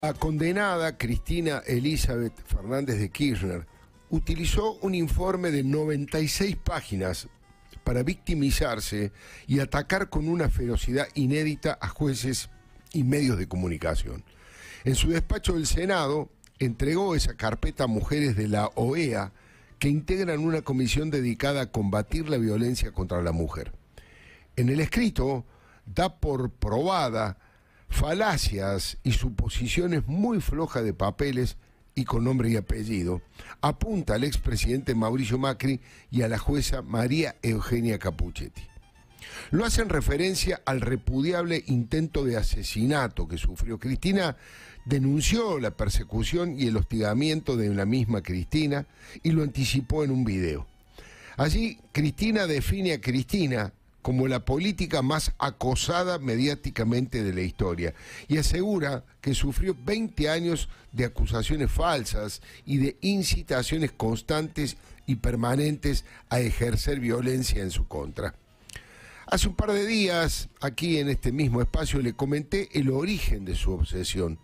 La condenada Cristina Elizabeth Fernández de Kirchner utilizó un informe de 96 páginas para victimizarse y atacar con una ferocidad inédita a jueces y medios de comunicación. En su despacho del Senado entregó esa carpeta a mujeres de la OEA que integran una comisión dedicada a combatir la violencia contra la mujer. En el escrito da por probada falacias y suposiciones muy flojas de papeles y con nombre y apellido, apunta al expresidente Mauricio Macri y a la jueza María Eugenia Capuchetti. Lo hacen referencia al repudiable intento de asesinato que sufrió Cristina, denunció la persecución y el hostigamiento de la misma Cristina y lo anticipó en un video. Allí Cristina define a Cristina como la política más acosada mediáticamente de la historia y asegura que sufrió 20 años de acusaciones falsas y de incitaciones constantes y permanentes a ejercer violencia en su contra. Hace un par de días, aquí en este mismo espacio, le comenté el origen de su obsesión.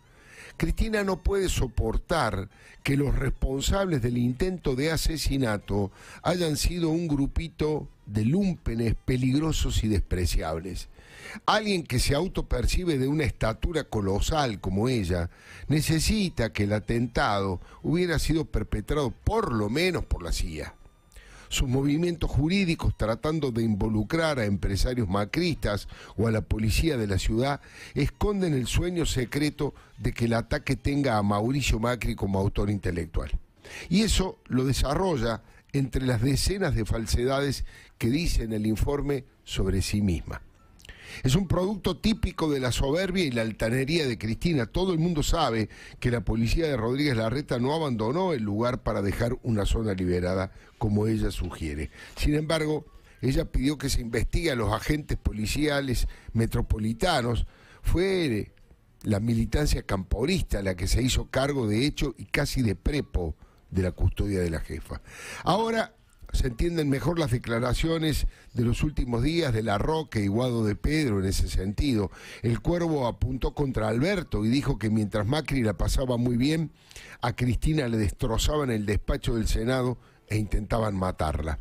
Cristina no puede soportar que los responsables del intento de asesinato hayan sido un grupito de lumpenes peligrosos y despreciables. Alguien que se autopercibe de una estatura colosal como ella necesita que el atentado hubiera sido perpetrado por lo menos por la CIA sus movimientos jurídicos tratando de involucrar a empresarios macristas o a la policía de la ciudad, esconden el sueño secreto de que el ataque tenga a Mauricio Macri como autor intelectual. Y eso lo desarrolla entre las decenas de falsedades que dice en el informe sobre sí misma. Es un producto típico de la soberbia y la altanería de Cristina. Todo el mundo sabe que la policía de Rodríguez Larreta no abandonó el lugar para dejar una zona liberada, como ella sugiere. Sin embargo, ella pidió que se investigue a los agentes policiales metropolitanos. Fue eh, la militancia camporista la que se hizo cargo de hecho y casi de prepo de la custodia de la jefa. Ahora se entienden mejor las declaraciones de los últimos días de La Roque y Guado de Pedro en ese sentido. El cuervo apuntó contra Alberto y dijo que mientras Macri la pasaba muy bien, a Cristina le destrozaban el despacho del Senado e intentaban matarla.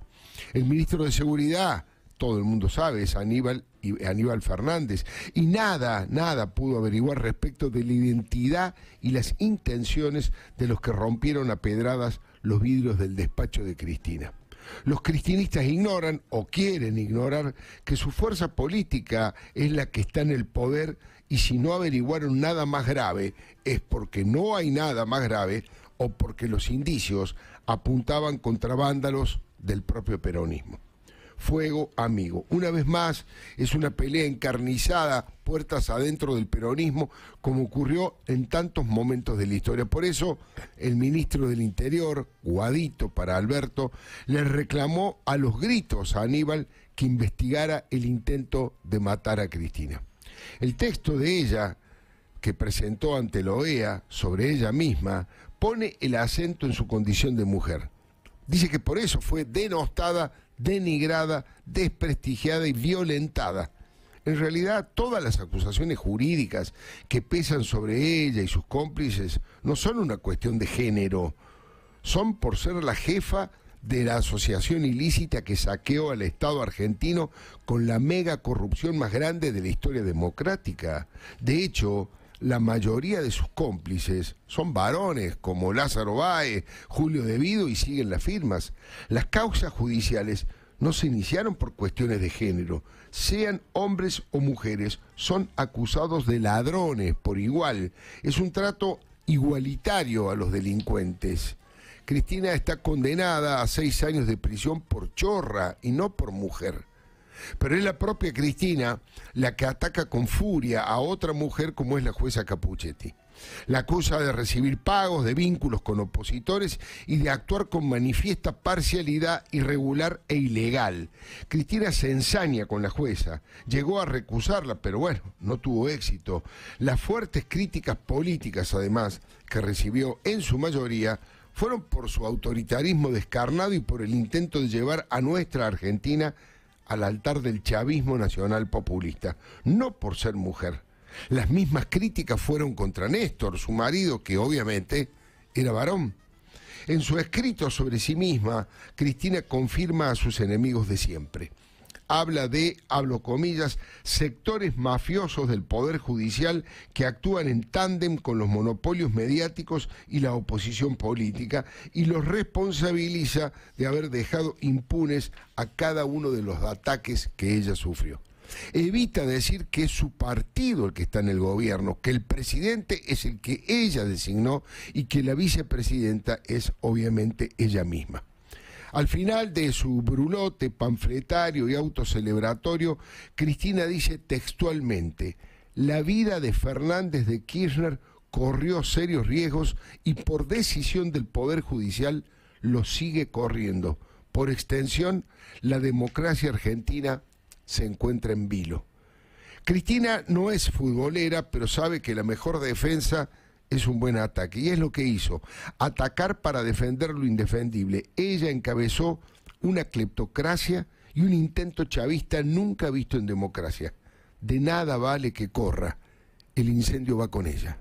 El ministro de Seguridad, todo el mundo sabe, es Aníbal, Aníbal Fernández, y nada, nada pudo averiguar respecto de la identidad y las intenciones de los que rompieron a pedradas los vidrios del despacho de Cristina. Los cristinistas ignoran o quieren ignorar que su fuerza política es la que está en el poder y si no averiguaron nada más grave es porque no hay nada más grave o porque los indicios apuntaban contra vándalos del propio peronismo. Fuego Amigo. Una vez más, es una pelea encarnizada, puertas adentro del peronismo, como ocurrió en tantos momentos de la historia. Por eso, el ministro del Interior, Guadito para Alberto, le reclamó a los gritos a Aníbal que investigara el intento de matar a Cristina. El texto de ella, que presentó ante la OEA sobre ella misma, pone el acento en su condición de mujer. Dice que por eso fue denostada denigrada, desprestigiada y violentada. En realidad, todas las acusaciones jurídicas que pesan sobre ella y sus cómplices no son una cuestión de género, son por ser la jefa de la asociación ilícita que saqueó al Estado argentino con la mega corrupción más grande de la historia democrática. De hecho, la mayoría de sus cómplices son varones como Lázaro Báez, Julio Devido y siguen las firmas. Las causas judiciales no se iniciaron por cuestiones de género. Sean hombres o mujeres, son acusados de ladrones por igual. Es un trato igualitario a los delincuentes. Cristina está condenada a seis años de prisión por chorra y no por mujer. Pero es la propia Cristina la que ataca con furia a otra mujer como es la jueza Capuchetti. La acusa de recibir pagos, de vínculos con opositores y de actuar con manifiesta parcialidad irregular e ilegal. Cristina se ensaña con la jueza, llegó a recusarla, pero bueno, no tuvo éxito. Las fuertes críticas políticas, además, que recibió en su mayoría, fueron por su autoritarismo descarnado y por el intento de llevar a nuestra Argentina al altar del chavismo nacional populista, no por ser mujer. Las mismas críticas fueron contra Néstor, su marido, que obviamente era varón. En su escrito sobre sí misma, Cristina confirma a sus enemigos de siempre habla de, hablo comillas, sectores mafiosos del Poder Judicial que actúan en tándem con los monopolios mediáticos y la oposición política y los responsabiliza de haber dejado impunes a cada uno de los ataques que ella sufrió. Evita decir que es su partido el que está en el gobierno, que el presidente es el que ella designó y que la vicepresidenta es obviamente ella misma. Al final de su brulote panfletario y autocelebratorio, Cristina dice textualmente, la vida de Fernández de Kirchner corrió serios riesgos y por decisión del Poder Judicial lo sigue corriendo. Por extensión, la democracia argentina se encuentra en vilo. Cristina no es futbolera, pero sabe que la mejor defensa es un buen ataque. Y es lo que hizo, atacar para defender lo indefendible. Ella encabezó una cleptocracia y un intento chavista nunca visto en democracia. De nada vale que corra, el incendio va con ella.